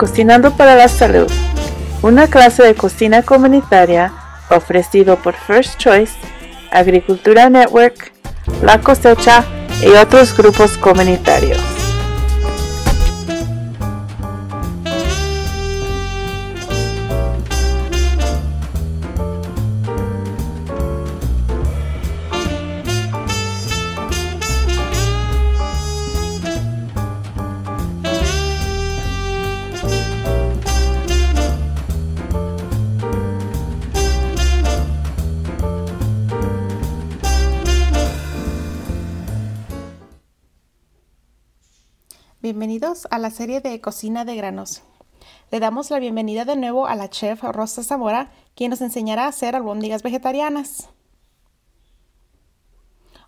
Cocinando para la Salud, una clase de cocina comunitaria ofrecido por First Choice, Agricultura Network, La Cosecha y otros grupos comunitarios. Bienvenidos a la serie de Cocina de Granos. Le damos la bienvenida de nuevo a la chef Rosa Zamora, quien nos enseñará a hacer albóndigas vegetarianas.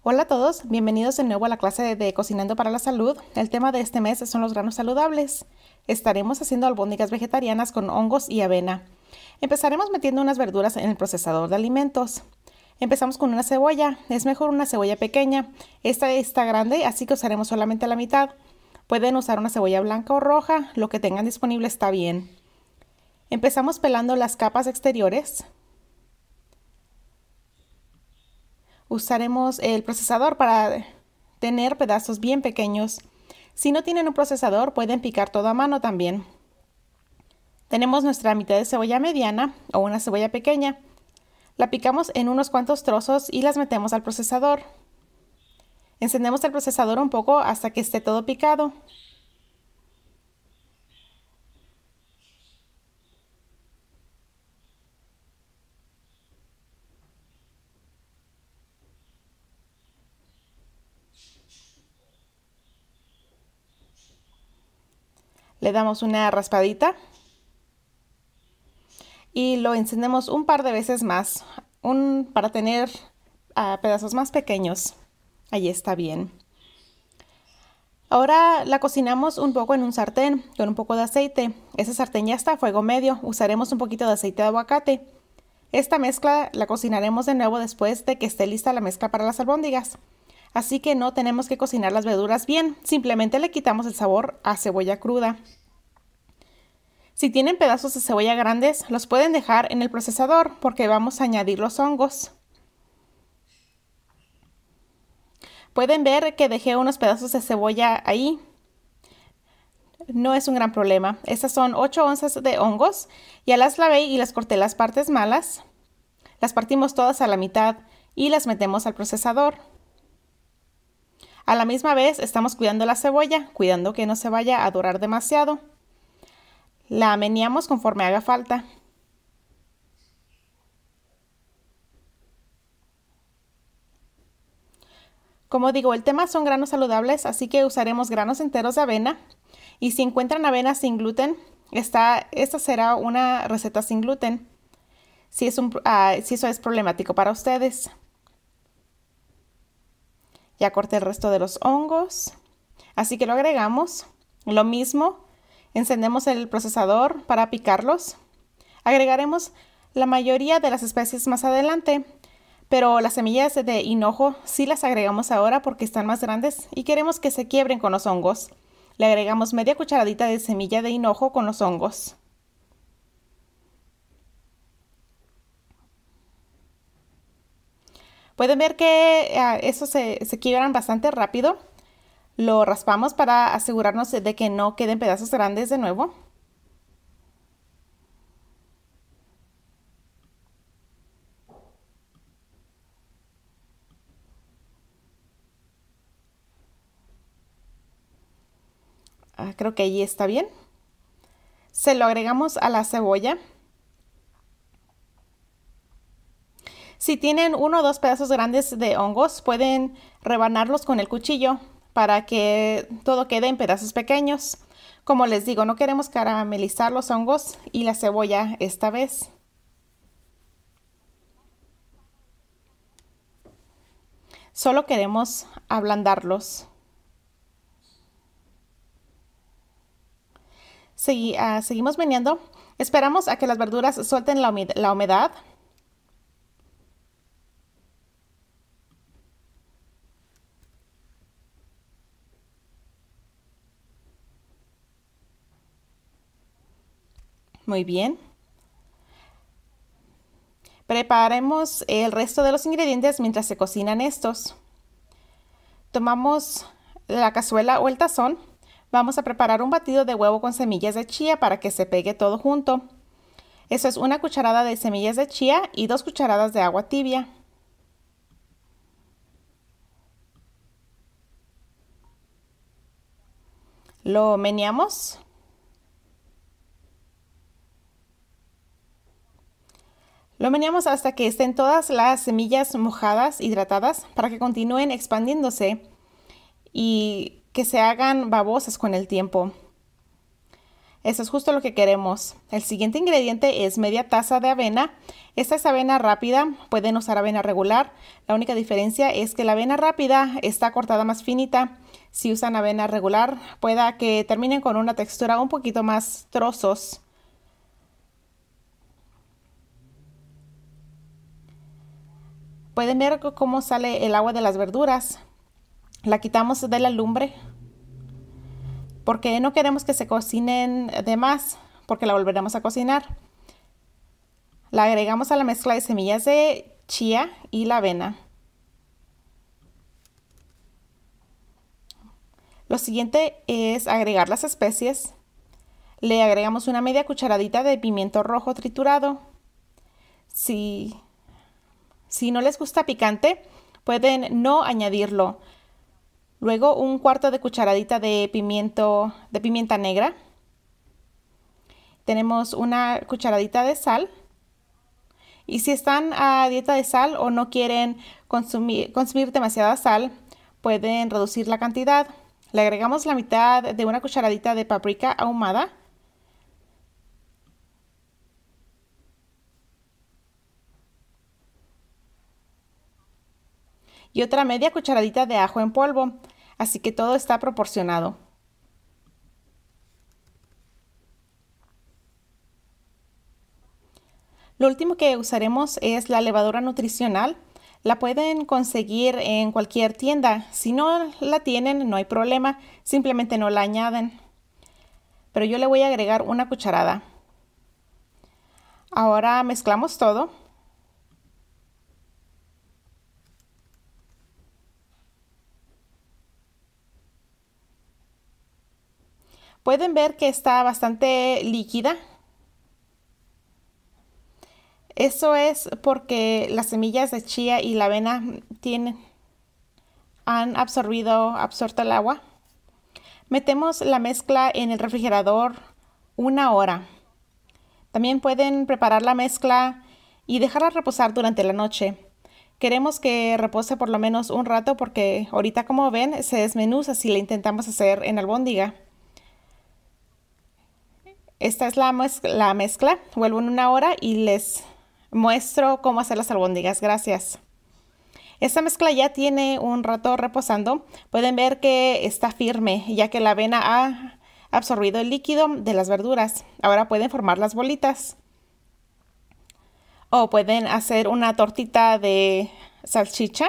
Hola a todos, bienvenidos de nuevo a la clase de, Cocinando para la Salud. El tema de este mes son los granos saludables. Estaremos haciendo albóndigas vegetarianas con hongos y avena. Empezaremos metiendo unas verduras en el procesador de alimentos. Empezamos con una cebolla, es mejor una cebolla pequeña. Esta está grande, así que usaremos solamente la mitad. Pueden usar una cebolla blanca o roja, lo que tengan disponible está bien. Empezamos pelando las capas exteriores. Usaremos el procesador para tener pedazos bien pequeños. Si no tienen un procesador, pueden picar todo a mano también. Tenemos nuestra mitad de cebolla mediana o una cebolla pequeña. La picamos en unos cuantos trozos y las metemos al procesador. Encendemos el procesador un poco hasta que esté todo picado. Le damos una raspadita y lo encendemos un par de veces más un, para tener ah, pedazos más pequeños ahí está bien. Ahora la cocinamos un poco en un sartén con un poco de aceite. Ese sartén ya está a fuego medio. Usaremos un poquito de aceite de aguacate. Esta mezcla la cocinaremos de nuevo después de que esté lista la mezcla para las albóndigas. Así que no tenemos que cocinar las verduras bien, simplemente le quitamos el sabor a cebolla cruda. Si tienen pedazos de cebolla grandes, los pueden dejar en el procesador porque vamos a añadir los hongos. Pueden ver que dejé unos pedazos de cebolla ahí. No es un gran problema. Estas son 8 onzas de hongos. Ya las lavé y las corté las partes malas. Las partimos todas a la mitad y las metemos al procesador. A la misma vez estamos cuidando la cebolla, cuidando que no se vaya a dorar demasiado. La meneamos conforme haga falta. Como digo, el tema son granos saludables, así que usaremos granos enteros de avena. Y si encuentran avena sin gluten, esta, esta será una receta sin gluten, si, ah, si eso es problemático para ustedes. Ya corté el resto de los hongos, así que lo agregamos. Lo mismo, encendemos el procesador para picarlos. Agregaremos la mayoría de las especies más adelante, pero las semillas de hinojo sí las agregamos ahora porque están más grandes y queremos que se quiebren con los hongos. Le agregamos media cucharadita de semilla de hinojo con los hongos. Pueden ver que eso ah, esos se, se quiebran bastante rápido. Lo raspamos para asegurarnos de que no queden pedazos grandes de nuevo. Ah, creo que ahí está bien. Se lo agregamos a la cebolla. Si tienen uno o dos pedazos grandes de hongos, pueden rebanarlos con el cuchillo para que todo quede en pedazos pequeños. Como les digo, no queremos caramelizar los hongos y la cebolla esta vez. Solo queremos ablandarlos. Ah, seguimos meneando. Esperamos a que las verduras suelten la, La humedad. Muy bien. Preparemos el resto de los ingredientes mientras se cocinan estos. Tomamos la cazuela o el tazón Vamos a preparar un batido de huevo con semillas de chía para que se pegue todo junto. Eso es una cucharada de semillas de chía y dos cucharadas de agua tibia. Lo meneamos. Lo meneamos hasta que estén todas las semillas mojadas, hidratadas, para que continúen expandiéndose y que se hagan babosas con el tiempo. Eso es justo lo que queremos. El siguiente ingrediente es media taza de avena. Esta es avena rápida, pueden usar avena regular. La única diferencia es que la avena rápida está cortada más finita. Si usan avena regular, pueda que terminen con una textura un poquito más trozos. Pueden ver cómo sale el agua de las verduras la quitamos de la lumbre porque no queremos que se cocinen de más porque la volveremos a cocinar. La agregamos a la mezcla de semillas de chía y la avena. Lo siguiente es agregar las especies. Le agregamos una media cucharadita de pimiento rojo triturado. Si, si no les gusta picante, pueden no añadirlo. Luego un cuarto de cucharadita de pimiento de pimienta negra. Tenemos una cucharadita de sal. Y si están a dieta de sal o no quieren consumir, consumir demasiada sal, pueden reducir la cantidad. Le agregamos la mitad de una cucharadita de paprika ahumada. y otra media cucharadita de ajo en polvo. Así que todo está proporcionado. Lo último que usaremos es la levadura nutricional. La pueden conseguir en cualquier tienda. Si no la tienen, no hay problema. Simplemente no la añaden. Pero yo le voy a agregar una cucharada. Ahora mezclamos todo. Pueden ver que está bastante líquida. Eso es porque las semillas de chía y la avena han absorbido, absorto el agua. Metemos la mezcla en el refrigerador una hora. También pueden preparar la mezcla y dejarla reposar durante la noche. Queremos que repose por lo menos un rato porque ahorita como ven se desmenuza si la intentamos hacer en albóndiga. Esta es la, mezcla, Vuelvo en una hora y les muestro cómo hacer las albóndigas. Gracias. Esta mezcla ya tiene un rato reposando. Pueden ver que está firme, ya que la avena ha absorbido el líquido de las verduras. Ahora pueden formar las bolitas. O pueden hacer una tortita de salchicha.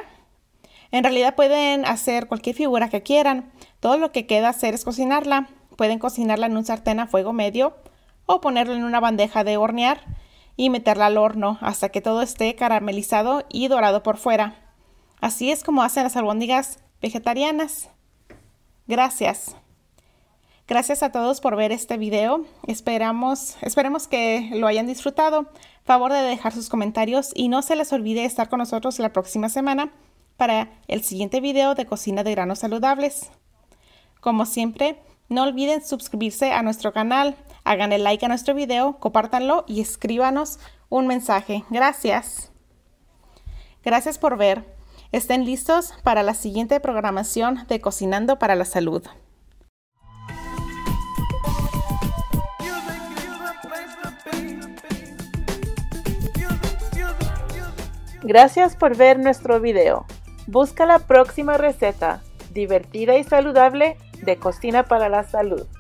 En realidad pueden hacer cualquier figura que quieran. Todo lo que queda hacer es cocinarla. Pueden cocinarla en un sartén a fuego medio o ponerlo en una bandeja de hornear y meterla al horno hasta que todo esté caramelizado y dorado por fuera. Así es como hacen las albóndigas vegetarianas. Gracias. Gracias a todos por ver este video. Esperamos, esperemos que lo hayan disfrutado. Favor de dejar sus comentarios y no se les olvide estar con nosotros la próxima semana para el siguiente video de cocina de granos saludables. Como siempre, no olviden suscribirse a nuestro canal Hagan el like a nuestro video, compártanlo y escríbanos un mensaje. Gracias. Gracias por ver. Estén listos para la siguiente programación de Cocinando para la Salud. Gracias por ver nuestro video. Busca la próxima receta divertida y saludable de Cocina para la Salud.